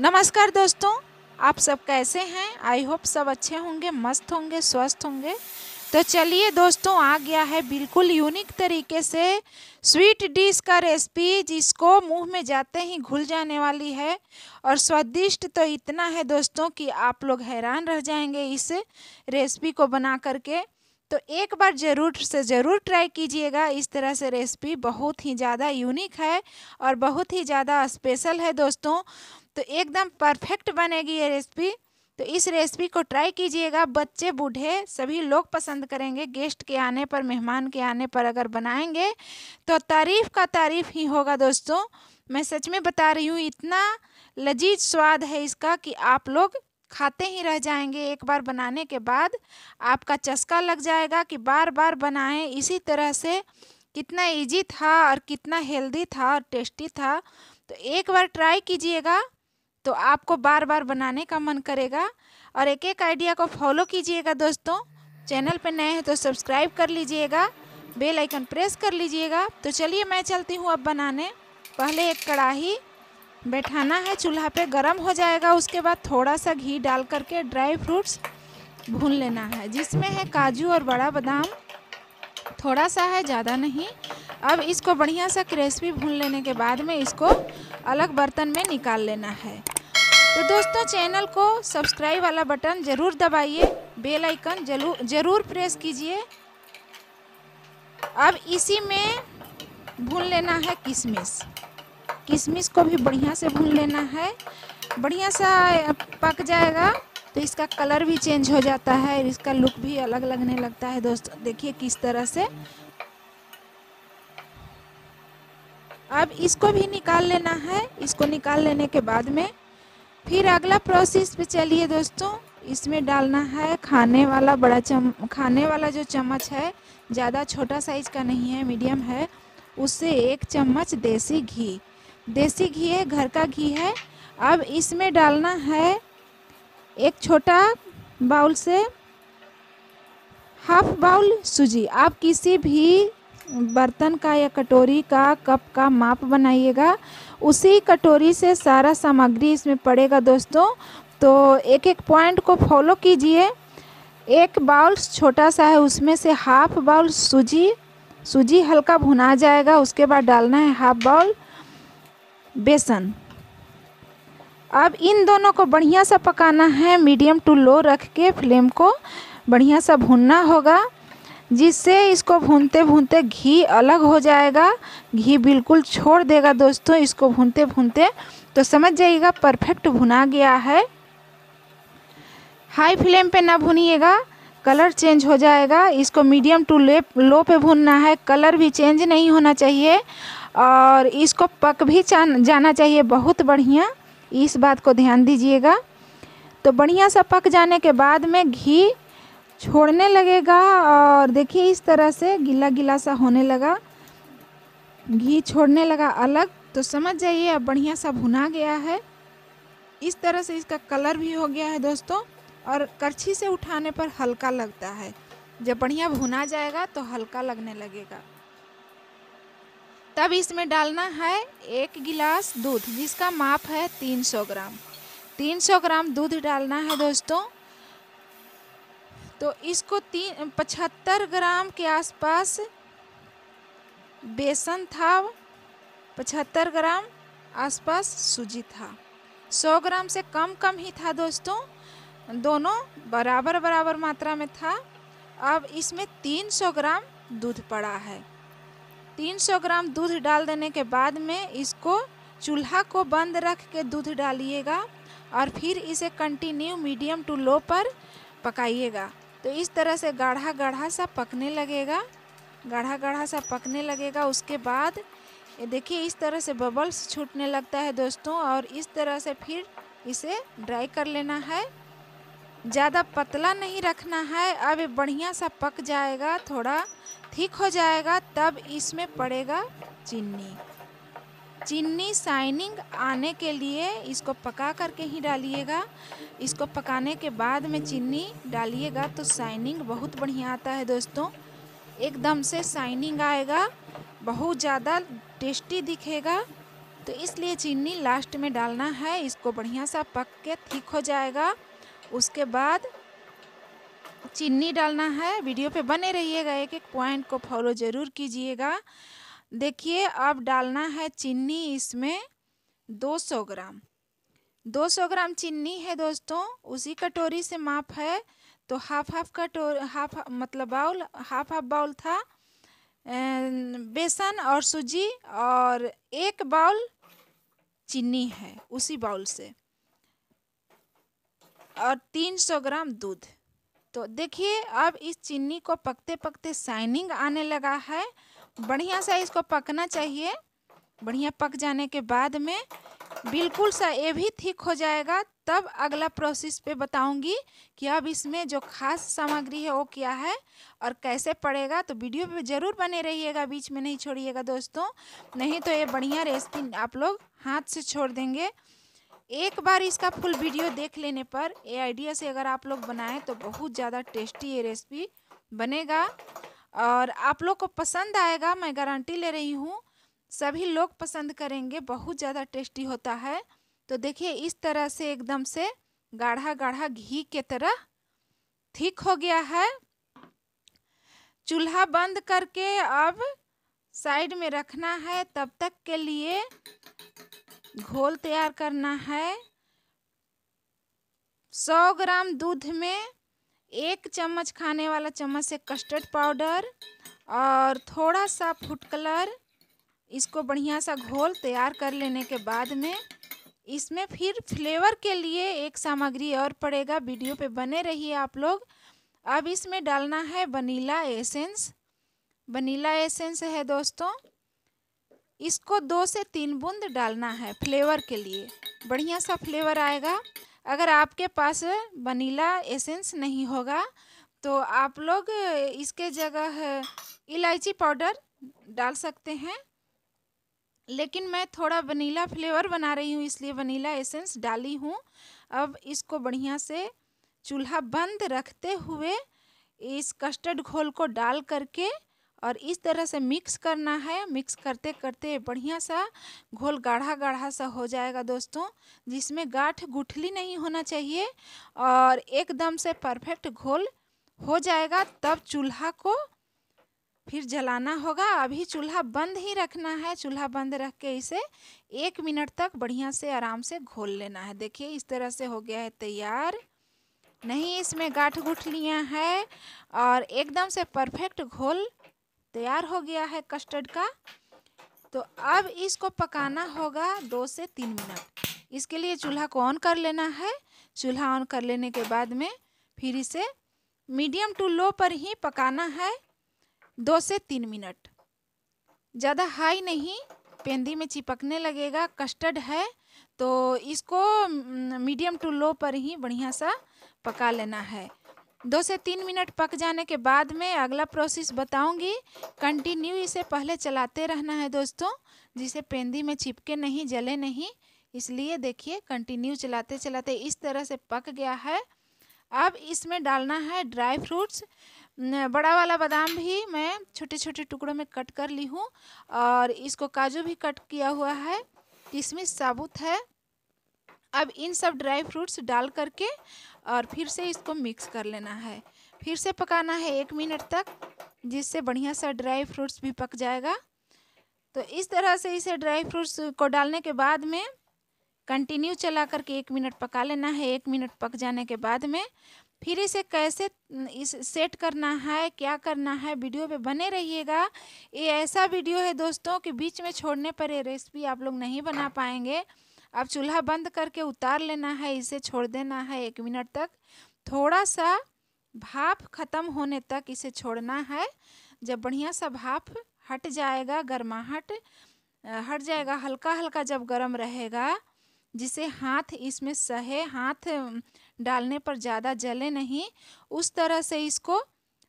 नमस्कार दोस्तों आप सब कैसे हैं आई होप सब अच्छे होंगे मस्त होंगे स्वस्थ होंगे तो चलिए दोस्तों आ गया है बिल्कुल यूनिक तरीके से स्वीट डिश का रेसिपी जिसको मुंह में जाते ही घुल जाने वाली है और स्वादिष्ट तो इतना है दोस्तों कि आप लोग हैरान रह जाएंगे इस रेसिपी को बना करके तो एक बार ज़रूर से ज़रूर ट्राई कीजिएगा इस तरह से रेसिपी बहुत ही ज़्यादा यूनिक है और बहुत ही ज़्यादा स्पेशल है दोस्तों तो एकदम परफेक्ट बनेगी ये रेसिपी तो इस रेसिपी को ट्राई कीजिएगा बच्चे बूढ़े सभी लोग पसंद करेंगे गेस्ट के आने पर मेहमान के आने पर अगर बनाएंगे तो तारीफ़ का तारीफ़ ही होगा दोस्तों मैं सच में बता रही हूँ इतना लजीज स्वाद है इसका कि आप लोग खाते ही रह जाएंगे एक बार बनाने के बाद आपका चस्का लग जाएगा कि बार बार बनाएं इसी तरह से कितना इजी था और कितना हेल्दी था और टेस्टी था तो एक बार ट्राई कीजिएगा तो आपको बार बार बनाने का मन करेगा और एक एक आइडिया को फॉलो कीजिएगा दोस्तों चैनल पर नए हैं तो सब्सक्राइब कर लीजिएगा बेल आइकन प्रेस कर लीजिएगा तो चलिए मैं चलती हूँ अब बनाने पहले एक कढ़ाही बैठाना है चूल्हा पे गरम हो जाएगा उसके बाद थोड़ा सा घी डाल करके ड्राई फ्रूट्स भून लेना है जिसमें है काजू और बड़ा बादाम थोड़ा सा है ज़्यादा नहीं अब इसको बढ़िया सा क्रेस्पी भून लेने के बाद में इसको अलग बर्तन में निकाल लेना है तो दोस्तों चैनल को सब्सक्राइब वाला बटन ज़रूर दबाइए बेल आइकन जरूर जरूर प्रेस कीजिए अब इसी में भून लेना है किशमिश किशमिश को भी बढ़िया से भून लेना है बढ़िया सा पक जाएगा तो इसका कलर भी चेंज हो जाता है इसका लुक भी अलग लगने लगता है दोस्तों देखिए किस तरह से अब इसको भी निकाल लेना है इसको निकाल लेने के बाद में फिर अगला प्रोसेस पे चलिए दोस्तों इसमें डालना है खाने वाला बड़ा चम खाने वाला जो चम्मच है ज़्यादा छोटा साइज का नहीं है मीडियम है उससे एक चम्मच देसी घी देसी घी है घर का घी है अब इसमें डालना है एक छोटा बाउल से हाफ बाउल सूजी आप किसी भी बर्तन का या कटोरी का कप का माप बनाइएगा उसी कटोरी से सारा सामग्री इसमें पड़ेगा दोस्तों तो एक एक पॉइंट को फॉलो कीजिए एक बाउल छोटा सा है उसमें से हाफ बाउल सूजी सूजी हल्का भुना जाएगा उसके बाद डालना है हाफ बाउल बेसन अब इन दोनों को बढ़िया सा पकाना है मीडियम टू लो रख के फ्लेम को बढ़िया सा भुनना होगा जिससे इसको भूनते भूनते घी अलग हो जाएगा घी बिल्कुल छोड़ देगा दोस्तों इसको भूनते भूनते तो समझ जाइएगा परफेक्ट भुना गया है हाई फ्लेम पे ना भुनिएगा कलर चेंज हो जाएगा इसको मीडियम टू लो पे भूनना है कलर भी चेंज नहीं होना चाहिए और इसको पक भी जाना चाहिए बहुत बढ़िया इस बात को ध्यान दीजिएगा तो बढ़िया सा पक जाने के बाद में घी छोड़ने लगेगा और देखिए इस तरह से गीला गीला सा होने लगा घी छोड़ने लगा अलग तो समझ जाइए अब बढ़िया सा भुना गया है इस तरह से इसका कलर भी हो गया है दोस्तों और करछी से उठाने पर हल्का लगता है जब बढ़िया भुना जाएगा तो हल्का लगने लगेगा तब इसमें डालना है एक गिलास दूध जिसका माप है 300 ग्राम 300 ग्राम दूध डालना है दोस्तों तो इसको तीन पचहत्तर ग्राम के आसपास बेसन था पचहत्तर ग्राम आसपास सूजी था सौ ग्राम से कम कम ही था दोस्तों दोनों बराबर बराबर मात्रा में था अब इसमें तीन सौ ग्राम दूध पड़ा है तीन सौ ग्राम दूध डाल देने के बाद में इसको चूल्हा को बंद रख के दूध डालिएगा और फिर इसे कंटिन्यू मीडियम टू लो पर पकाइएगा तो इस तरह से गाढ़ा गाढ़ा सा पकने लगेगा गाढ़ा गाढ़ा सा पकने लगेगा उसके बाद देखिए इस तरह से बबल्स छूटने लगता है दोस्तों और इस तरह से फिर इसे ड्राई कर लेना है ज़्यादा पतला नहीं रखना है अब बढ़िया सा पक जाएगा थोड़ा ठीक हो जाएगा तब इसमें पड़ेगा चीनी चीनी साइनिंग आने के लिए इसको पका करके ही डालिएगा इसको पकाने के बाद में चीनी डालिएगा तो शाइनिंग बहुत बढ़िया आता है दोस्तों एकदम से शाइनिंग आएगा बहुत ज़्यादा टेस्टी दिखेगा तो इसलिए चीनी लास्ट में डालना है इसको बढ़िया सा पक के ठीक हो जाएगा उसके बाद चीनी डालना है वीडियो पे बने रहिएगा एक एक पॉइंट को फॉलो ज़रूर कीजिएगा देखिए अब डालना है चीनी इसमें 200 ग्राम 200 ग्राम चीनी है दोस्तों उसी कटोरी से माप है तो हाफ हाफ कटोरी हाफ मतलब बाउल हाफ हाफ बाउल था बेसन और सूजी और एक बाउल चीनी है उसी बाउल से और 300 ग्राम दूध तो देखिए अब इस चीनी को पकते पकते शाइनिंग आने लगा है बढ़िया सा इसको पकना चाहिए बढ़िया पक जाने के बाद में बिल्कुल सा ये भी ठीक हो जाएगा तब अगला प्रोसेस पे बताऊंगी कि अब इसमें जो खास सामग्री है वो क्या है और कैसे पड़ेगा तो वीडियो पे ज़रूर बने रहिएगा बीच में नहीं छोड़िएगा दोस्तों नहीं तो ये बढ़िया रेसिपी आप लोग हाथ से छोड़ देंगे एक बार इसका फुल वीडियो देख लेने पर ये आइडिया से अगर आप लोग बनाएँ तो बहुत ज़्यादा टेस्टी ये रेसिपी बनेगा और आप लोग को पसंद आएगा मैं गारंटी ले रही हूँ सभी लोग पसंद करेंगे बहुत ज़्यादा टेस्टी होता है तो देखिए इस तरह से एकदम से गाढ़ा गाढ़ा घी के तरह ठीक हो गया है चूल्हा बंद करके अब साइड में रखना है तब तक के लिए घोल तैयार करना है सौ ग्राम दूध में एक चम्मच खाने वाला चम्मच से कस्टर्ड पाउडर और थोड़ा सा फूड कलर इसको बढ़िया सा घोल तैयार कर लेने के बाद में इसमें फिर फ्लेवर के लिए एक सामग्री और पड़ेगा वीडियो पे बने रहिए आप लोग अब इसमें डालना है वनीला एसेंस वनीला एसेंस है दोस्तों इसको दो से तीन बूंद डालना है फ्लेवर के लिए बढ़िया सा फ्लेवर आएगा अगर आपके पास वनीला एसेंस नहीं होगा तो आप लोग इसके जगह इलायची पाउडर डाल सकते हैं लेकिन मैं थोड़ा वनीला फ्लेवर बना रही हूँ इसलिए वनीला एसेंस डाली हूँ अब इसको बढ़िया से चूल्हा बंद रखते हुए इस कस्टर्ड घोल को डाल करके और इस तरह से मिक्स करना है मिक्स करते करते बढ़िया सा घोल गाढ़ा गाढ़ा सा हो जाएगा दोस्तों जिसमें गाठ गुठली नहीं होना चाहिए और एकदम से परफेक्ट घोल हो जाएगा तब चूल्हा को फिर जलाना होगा अभी चूल्हा बंद ही रखना है चूल्हा बंद रख के इसे एक मिनट तक बढ़िया से आराम से घोल लेना है देखिए इस तरह से हो गया है तैयार नहीं इसमें गाठ गुठलियाँ है और एकदम से परफेक्ट घोल तैयार हो गया है कस्टर्ड का तो अब इसको पकाना होगा दो से तीन मिनट इसके लिए चूल्हा को ऑन कर लेना है चूल्हा ऑन कर लेने के बाद में फिर इसे मीडियम टू लो पर ही पकाना है दो से तीन मिनट ज़्यादा हाई नहीं पेंदी में चिपकने लगेगा कस्टर्ड है तो इसको मीडियम टू लो पर ही बढ़िया सा पका लेना है दो से तीन मिनट पक जाने के बाद में अगला प्रोसेस बताऊंगी कंटिन्यू इसे पहले चलाते रहना है दोस्तों जिसे पेंदी में चिपके नहीं जले नहीं इसलिए देखिए कंटिन्यू चलाते चलाते इस तरह से पक गया है अब इसमें डालना है ड्राई फ्रूट्स बड़ा वाला बादाम भी मैं छोटे छोटे टुकड़ों में कट कर ली हूँ और इसको काजू भी कट किया हुआ है इसमें साबुत है अब इन सब ड्राई फ्रूट्स डाल करके और फिर से इसको मिक्स कर लेना है फिर से पकाना है एक मिनट तक जिससे बढ़िया सा ड्राई फ्रूट्स भी पक जाएगा तो इस तरह से इसे ड्राई फ्रूट्स को डालने के बाद में कंटिन्यू चला करके एक मिनट पका लेना है एक मिनट पक जाने के बाद में फिर इसे कैसे इस सेट करना है क्या करना है वीडियो पे बने रहिएगा ये ऐसा वीडियो है दोस्तों कि बीच में छोड़ने पर ये रेसिपी आप लोग नहीं बना पाएंगे अब चूल्हा बंद करके उतार लेना है इसे छोड़ देना है एक मिनट तक थोड़ा सा भाप ख़त्म होने तक इसे छोड़ना है जब बढ़िया सा भाप हट जाएगा गर्माहट हट जाएगा हल्का हल्का जब गर्म रहेगा जिसे हाथ इसमें सहे हाथ डालने पर ज़्यादा जले नहीं उस तरह से इसको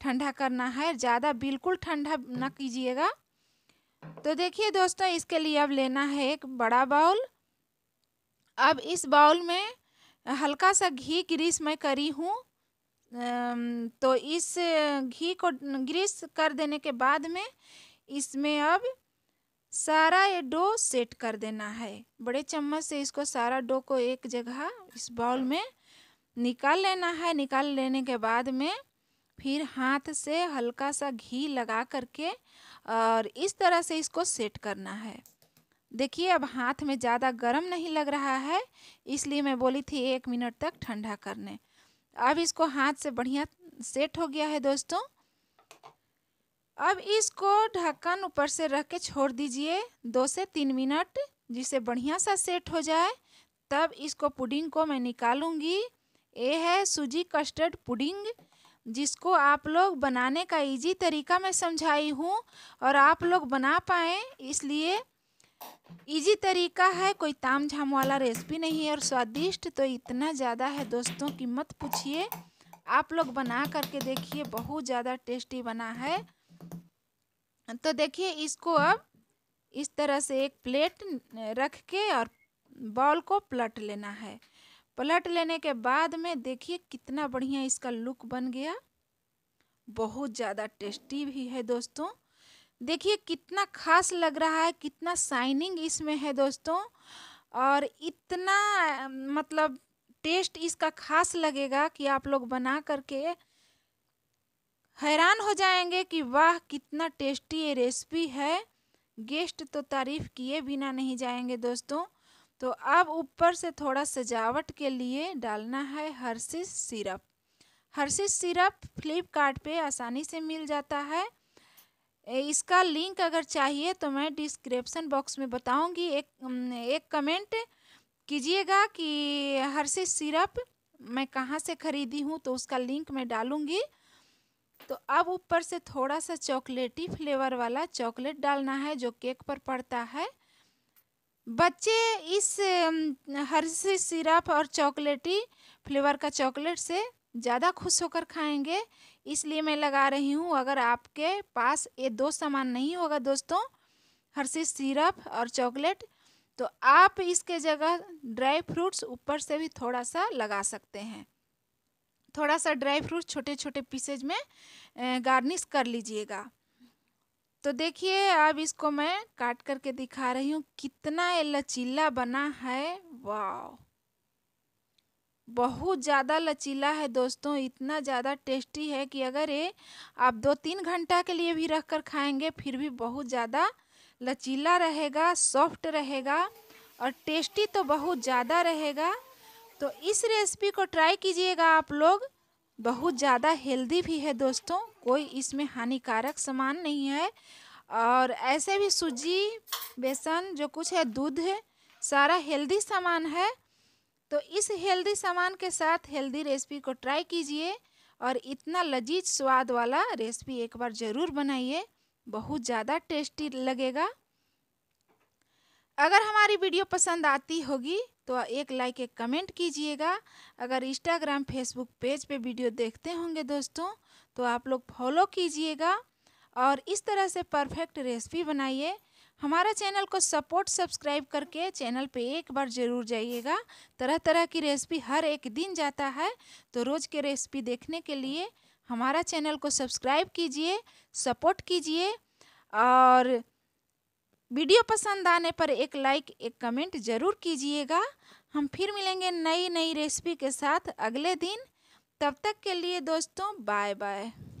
ठंडा करना है ज़्यादा बिल्कुल ठंडा ना कीजिएगा तो देखिए दोस्तों इसके लिए अब लेना है एक बड़ा बाउल अब इस बाउल में हल्का सा घी ग्रीस मैं करी हूँ तो इस घी को ग्रीस कर देने के बाद में इसमें अब सारा ये डो सेट कर देना है बड़े चम्मच से इसको सारा डो को एक जगह इस बाउल में निकाल लेना है निकाल लेने के बाद में फिर हाथ से हल्का सा घी लगा करके और इस तरह से इसको सेट करना है देखिए अब हाथ में ज़्यादा गर्म नहीं लग रहा है इसलिए मैं बोली थी एक मिनट तक ठंडा करने अब इसको हाथ से बढ़िया सेट हो गया है दोस्तों अब इसको ढक्कन ऊपर से रख के छोड़ दीजिए दो से तीन मिनट जिसे बढ़िया सा सेट हो जाए तब इसको पुडिंग को मैं निकालूंगी ये है सूजी कस्टर्ड पुडिंग जिसको आप लोग बनाने का इजी तरीका मैं समझाई हूँ और आप लोग बना पाएँ इसलिए इजी तरीका है कोई ताम झाम वाला रेसिपी नहीं है और स्वादिष्ट तो इतना ज़्यादा है दोस्तों की मत पूछिए आप लोग बना करके देखिए बहुत ज़्यादा टेस्टी बना है तो देखिए इसको अब इस तरह से एक प्लेट रख के और बॉल को पलट लेना है पलट लेने के बाद में देखिए कितना बढ़िया इसका लुक बन गया बहुत ज़्यादा टेस्टी भी है दोस्तों देखिए कितना खास लग रहा है कितना शाइनिंग इसमें है दोस्तों और इतना मतलब टेस्ट इसका खास लगेगा कि आप लोग बना करके हैरान हो जाएंगे कि वाह कितना टेस्टी ये रेसिपी है गेस्ट तो तारीफ़ किए बिना नहीं जाएंगे दोस्तों तो अब ऊपर से थोड़ा सजावट के लिए डालना है Hershey's syrup Hershey's syrup Flipkart आसानी से मिल जाता है इसका लिंक अगर चाहिए तो मैं डिस्क्रिप्सन बॉक्स में बताऊंगी एक एक कमेंट कीजिएगा कि हर्षिस सिरप मैं कहाँ से ख़रीदी हूँ तो उसका लिंक मैं डालूँगी तो अब ऊपर से थोड़ा सा चॉकलेटी फ्लेवर वाला चॉकलेट डालना है जो केक पर पड़ता है बच्चे इस हर्षिस सिरप और चॉकलेटी फ्लेवर का चॉकलेट से ज़्यादा खुश होकर खाएंगे इसलिए मैं लगा रही हूँ अगर आपके पास ये दो सामान नहीं होगा दोस्तों हर्षी सिरप और चॉकलेट तो आप इसके जगह ड्राई फ्रूट्स ऊपर से भी थोड़ा सा लगा सकते हैं थोड़ा सा ड्राई फ्रूट छोटे छोटे पीसेज में गार्निश कर लीजिएगा तो देखिए अब इसको मैं काट करके दिखा रही हूँ कितना ये लचीला बना है वाह बहुत ज़्यादा लचीला है दोस्तों इतना ज़्यादा टेस्टी है कि अगर ये आप दो तीन घंटा के लिए भी रख कर खाएँगे फिर भी बहुत ज़्यादा लचीला रहेगा सॉफ्ट रहेगा और टेस्टी तो बहुत ज़्यादा रहेगा तो इस रेसिपी को ट्राई कीजिएगा आप लोग बहुत ज़्यादा हेल्दी भी है दोस्तों कोई इसमें हानिकारक सामान नहीं है और ऐसे भी सूजी बेसन जो कुछ है दूध है सारा हेल्दी सामान है तो इस हेल्दी सामान के साथ हेल्दी रेसिपी को ट्राई कीजिए और इतना लजीज स्वाद वाला रेसिपी एक बार ज़रूर बनाइए बहुत ज़्यादा टेस्टी लगेगा अगर हमारी वीडियो पसंद आती होगी तो एक लाइक एक कमेंट कीजिएगा अगर इंस्टाग्राम फेसबुक पेज पे वीडियो देखते होंगे दोस्तों तो आप लोग फॉलो कीजिएगा और इस तरह से परफेक्ट रेसिपी बनाइए हमारा चैनल को सपोर्ट सब्सक्राइब करके चैनल पे एक बार ज़रूर जाइएगा तरह तरह की रेसिपी हर एक दिन जाता है तो रोज़ के रेसिपी देखने के लिए हमारा चैनल को सब्सक्राइब कीजिए सपोर्ट कीजिए और वीडियो पसंद आने पर एक लाइक एक कमेंट ज़रूर कीजिएगा हम फिर मिलेंगे नई नई रेसिपी के साथ अगले दिन तब तक के लिए दोस्तों बाय बाय